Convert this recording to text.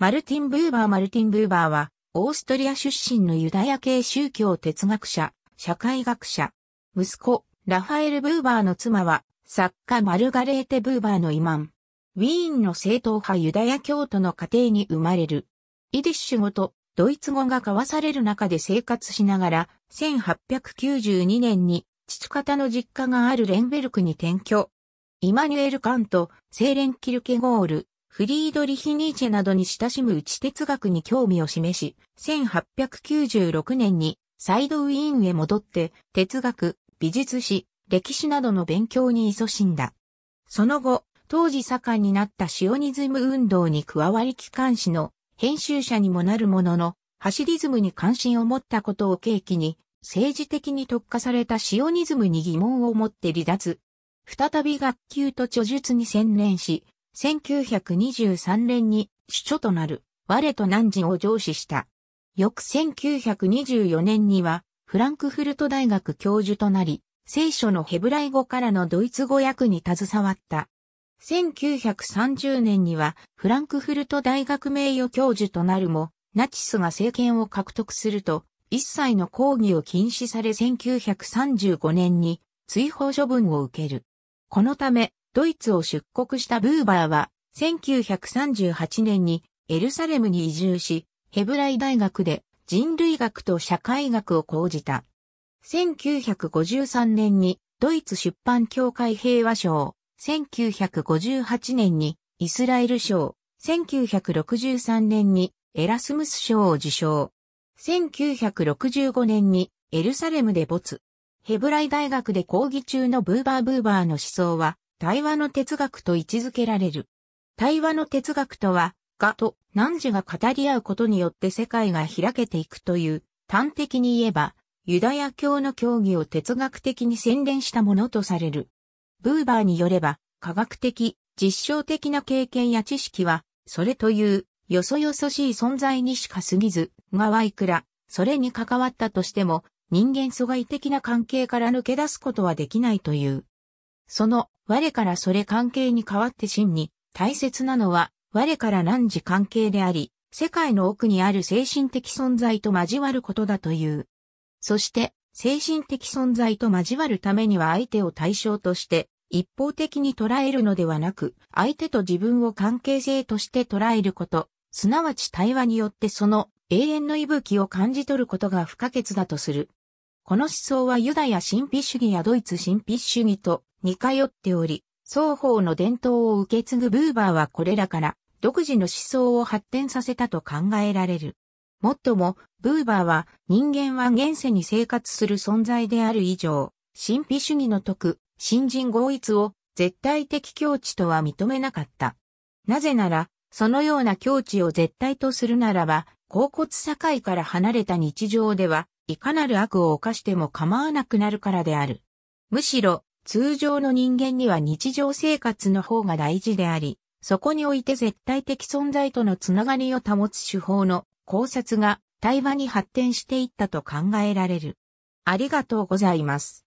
マルティン・ブーバーマルティン・ブーバーは、オーストリア出身のユダヤ系宗教哲学者、社会学者。息子、ラファエル・ブーバーの妻は、作家マルガレーテ・ブーバーのイマン。ウィーンの正統派ユダヤ教徒の家庭に生まれる。イディッシュ語とドイツ語が交わされる中で生活しながら、1892年に父方の実家があるレンベルクに転居。イマニュエル・カント、セーレン・キルケゴール、フリードリヒ・ニーチェなどに親しむ内哲学に興味を示し、1896年にサイドウィーンへ戻って、哲学、美術史、歴史などの勉強に勤しんだ。その後、当時盛んになったシオニズム運動に加わり機関誌の編集者にもなるものの、ハシリズムに関心を持ったことを契機に、政治的に特化されたシオニズムに疑問を持って離脱。再び学級と著述に専念し、1923年に首長となる我と南人を上司した。翌1924年にはフランクフルト大学教授となり、聖書のヘブライ語からのドイツ語訳に携わった。1930年にはフランクフルト大学名誉教授となるも、ナチスが政権を獲得すると、一切の抗議を禁止され1935年に追放処分を受ける。このため、ドイツを出国したブーバーは、1938年にエルサレムに移住し、ヘブライ大学で人類学と社会学を講じた。1953年にドイツ出版協会平和賞、1958年にイスラエル賞、1963年にエラスムス賞を受賞。1965年にエルサレムで没。ヘブライ大学で講義中のブーバーブーバーの思想は対話の哲学と位置づけられる。対話の哲学とは、がと汝が語り合うことによって世界が開けていくという、端的に言えば、ユダヤ教の教義を哲学的に洗練したものとされる。ブーバーによれば、科学的、実証的な経験や知識は、それという、よそよそしい存在にしか過ぎず、がはいくら、それに関わったとしても、人間疎外的な関係から抜け出すことはできないという。その、我からそれ関係に変わって真に、大切なのは、我から何時関係であり、世界の奥にある精神的存在と交わることだという。そして、精神的存在と交わるためには相手を対象として、一方的に捉えるのではなく、相手と自分を関係性として捉えること、すなわち対話によってその永遠の息吹を感じ取ることが不可欠だとする。この思想はユダヤ神秘主義やドイツ神秘主義と似通っており、双方の伝統を受け継ぐブーバーはこれらから独自の思想を発展させたと考えられる。もっとも、ブーバーは人間は現世に生活する存在である以上、神秘主義の徳、新人合一を絶対的境地とは認めなかった。なぜなら、そのような境地を絶対とするならば、甲骨社会から離れた日常では、いかなる悪を犯しても構わなくなるからである。むしろ、通常の人間には日常生活の方が大事であり、そこにおいて絶対的存在とのつながりを保つ手法の考察が対話に発展していったと考えられる。ありがとうございます。